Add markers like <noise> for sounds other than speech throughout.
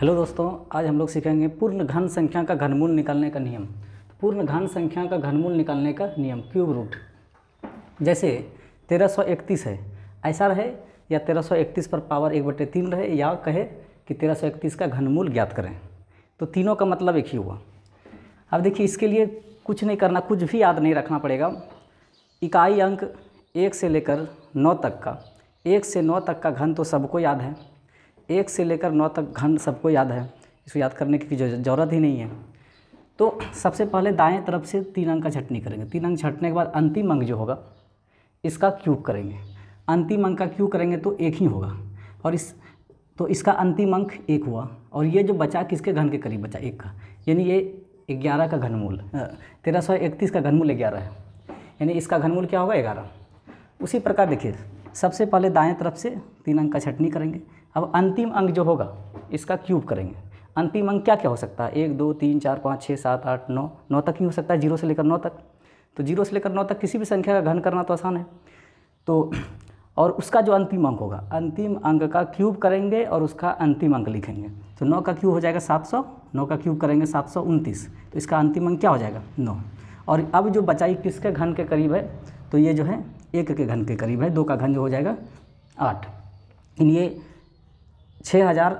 hello दोस्तों आज हम लोग सीखेंगे पूर्ण घन संख्या का घनमूल निकालने का नियम तो पूर्ण घन संख्या का घनमूल निकालने का नियम क्यूब रूट जैसे 1331 है ऐसा रहे या 1331 पर पावर एक बटे तीन रहे या कहे कि 1331 का घनमूल ज्ञात करें तो तीनों का मतलब एक ही हुआ अब देखिए इसके लिए कुछ नहीं करना कुछ भी याद नहीं रखना पड़ेगा इकाई अंक एक से लेकर नौ तक का एक से नौ तक का घन तो सबको याद है एक से लेकर नौ तक घन सबको याद है इसको याद करने की ज़रूरत ही नहीं है तो सबसे पहले दाएं तरफ से तीन अंक का छटनी करेंगे तीन अंक छटने के बाद अंतिम अंक जो होगा इसका क्यूब करेंगे अंतिम अंक का क्यूब करेंगे तो एक ही होगा और इस तो इसका अंतिम अंक एक हुआ और ये जो बचा किसके घन के करीब बचा एक का यानी ये ग्यारह का घनमूल तेरह सौ इकतीस का घनमूल ग्यारह है यानी इसका घनमूल क्या होगा ग्यारह उसी प्रकार देखिए सबसे पहले दाएं तरफ से तीन अंक का छटनी करेंगे अब अंतिम अंक जो होगा इसका क्यूब करेंगे अंतिम अंक क्या क्या हो सकता है एक दो तीन चार पाँच छः सात आठ नौ नौ तक ही हो सकता है जीरो से लेकर नौ तक तो जीरो से लेकर नौ तक किसी भी संख्या का घन करना तो आसान है तो और उसका जो अंतिम अंक होगा अंतिम अंक का क्यूब करेंगे और उसका अंतिम अंक लिखेंगे तो नौ का क्यूब हो जाएगा सात सौ नौ का क्यूब करेंगे सात सौ उनतीस तो इसका अंतिम अंक क्या हो जाएगा नौ और अब जो बचाई किसके घन के करीब है तो ये जो है एक के घन के करीब है दो का घन जो हो जाएगा आठ इन ये छः हज़ार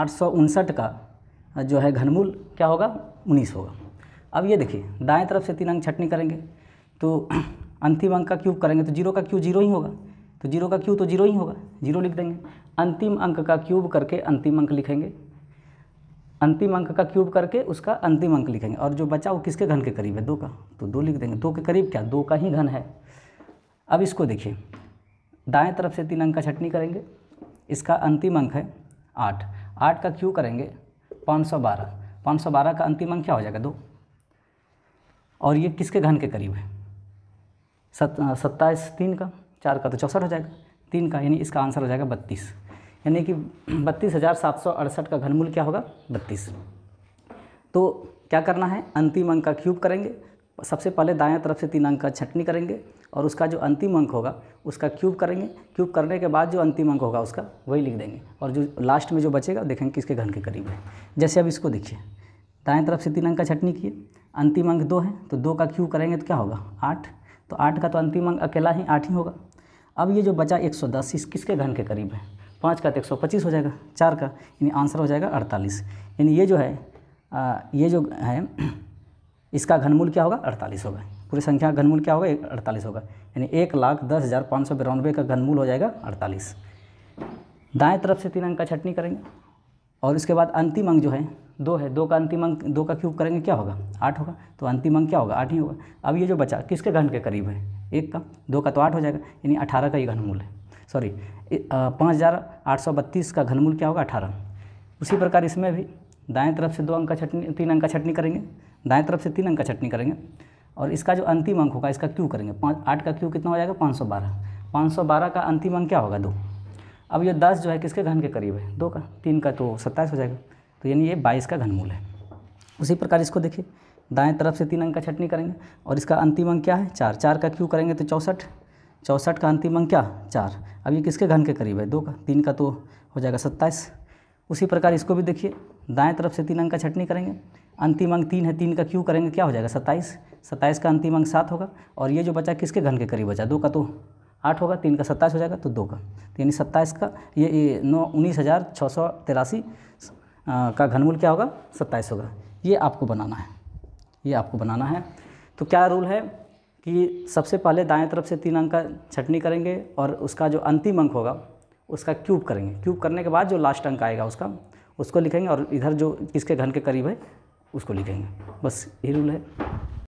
आठ सौ उनसठ का जो है घनमूल क्या होगा उन्नीस होगा अब ये देखिए दाएं तरफ से तीन अंक छटनी करेंगे तो <clears throat> अंतिम अंक का क्यूब करेंगे तो जीरो का क्यू जीरो ही होगा तो जीरो का क्यू तो जीरो ही होगा जीरो लिख देंगे अंतिम अंक का क्यूब करके अंतिम अंक लिखेंगे अंतिम अंक का क्यूब करके उसका अंतिम अंक लिखेंगे और जो बचा वो किसके घन के करीब है दो का तो दो लिख देंगे दो के करीब क्या दो का ही घन है अब इसको देखिए दाएं तरफ से तीन अंक का छटनी करेंगे इसका अंतिम अंक है आठ आठ का क्यू करेंगे पाँच सौ बारह पाँच सौ बारह का अंतिम अंक क्या हो जाएगा दो और ये किसके घन के करीब है सत सत्ताईस तीन का चार का तो चौंसठ हो जाएगा तीन का यानी इसका आंसर हो जाएगा बत्तीस यानी कि बत्तीस हज़ार सात सौ अड़सठ का घनमूल क्या होगा बत्तीस तो क्या करना है अंतिम अंक का क्यूब करेंगे सबसे पहले दाएं तरफ से तीन अंक का छटनी करेंगे और उसका जो अंतिम अंक होगा उसका क्यूब करेंगे क्यूब करने के बाद जो अंतिम अंक होगा उसका वही लिख देंगे और जो लास्ट में जो बचेगा देखेंगे किसके घन के करीब है जैसे अब इसको देखिए दाएं तरफ से तीन अंक का छटनी किए अंतिम अंक दो है तो दो का क्यूब करेंगे तो क्या होगा आठ तो आठ का तो अंतिम अंक अकेला ही आठ ही होगा अब ये जो बचा एक इस किसके घन के करीब है पाँच का तो एक हो जाएगा चार का यानी आंसर हो जाएगा अड़तालीस यानी ये जो है आ, ये जो है इसका घनमूल क्या होगा अड़तालीस होगा पूरी संख्या का घनमूल क्या होगा अड़तालीस होगा यानी एक लाख दस हज़ार पाँच सौ बिरानवे का घनमूल हो जाएगा अड़तालीस दाएं तरफ से तीन अंक का छटनी करेंगे और उसके बाद अंतिम अंक जो है दो है दो का अंतिम अंक दो का क्यूब करेंगे क्या होगा आठ होगा तो अंतिम अंक क्या होगा आठ ही होगा अब ये जो बचा किसके घन के करीब है एक का दो का तो आठ हो जाएगा यानी अठारह का ये घनमूल है सॉरी पाँच हज़ार आठ सौ बत्तीस का घनमूल क्या होगा अठारह उसी प्रकार इसमें भी दाएं तरफ से दो अंक का छटनी तीन अंक का छटनी करेंगे दाएं तरफ से तीन अंक का छटनी करेंगे और इसका जो अंतिम अंक होगा इसका क्यू करेंगे पाँच आठ का क्यू कितना हो जाएगा पाँच सौ बारह पाँच सौ बारह का अंतिम अंक क्या होगा दो अब ये दस जो है किसके घन के करीब है दो का तीन का तो सत्ताईस हो जाएगा तो यानी ये बाईस का घनमूल है उसी प्रकार इसको देखिए दाएँ तरफ से तीन अंक का छटनी करेंगे और इसका अंतिम अंक क्या है चार चार का क्यू करेंगे तो चौंसठ चौंसठ का अंतिम अंक क्या चार अब ये किसके घन के करीब है दो का तीन का तो हो जाएगा सत्ताईस उसी प्रकार इसको भी देखिए दाएं तरफ से तीन अंक का छटनी करेंगे अंतिम अंक तीन है तीन का क्यू करेंगे क्या हो जाएगा सत्ताईस सत्ताईस का अंतिम अंक सात होगा और ये जो बचा किसके घन के करीब बचा दो का तो आठ होगा तीन का सत्ताईस हो जाएगा तो दो का यानी सत्ताईस का ये, ये नौ उन्नीस हज़ार छः सौ तिरासी का घनमूल क्या होगा सत्ताईस होगा ये आपको बनाना है ये आपको बनाना है तो क्या रूल है कि सबसे पहले दाएं तरफ से तीन अंक का छटनी करेंगे और उसका जो अंतिम अंक होगा उसका क्यूब करेंगे क्यूब करने के बाद जो लास्ट अंक आएगा उसका उसको लिखेंगे और इधर जो किसके घन के करीब है उसको लिखेंगे बस यही रूल है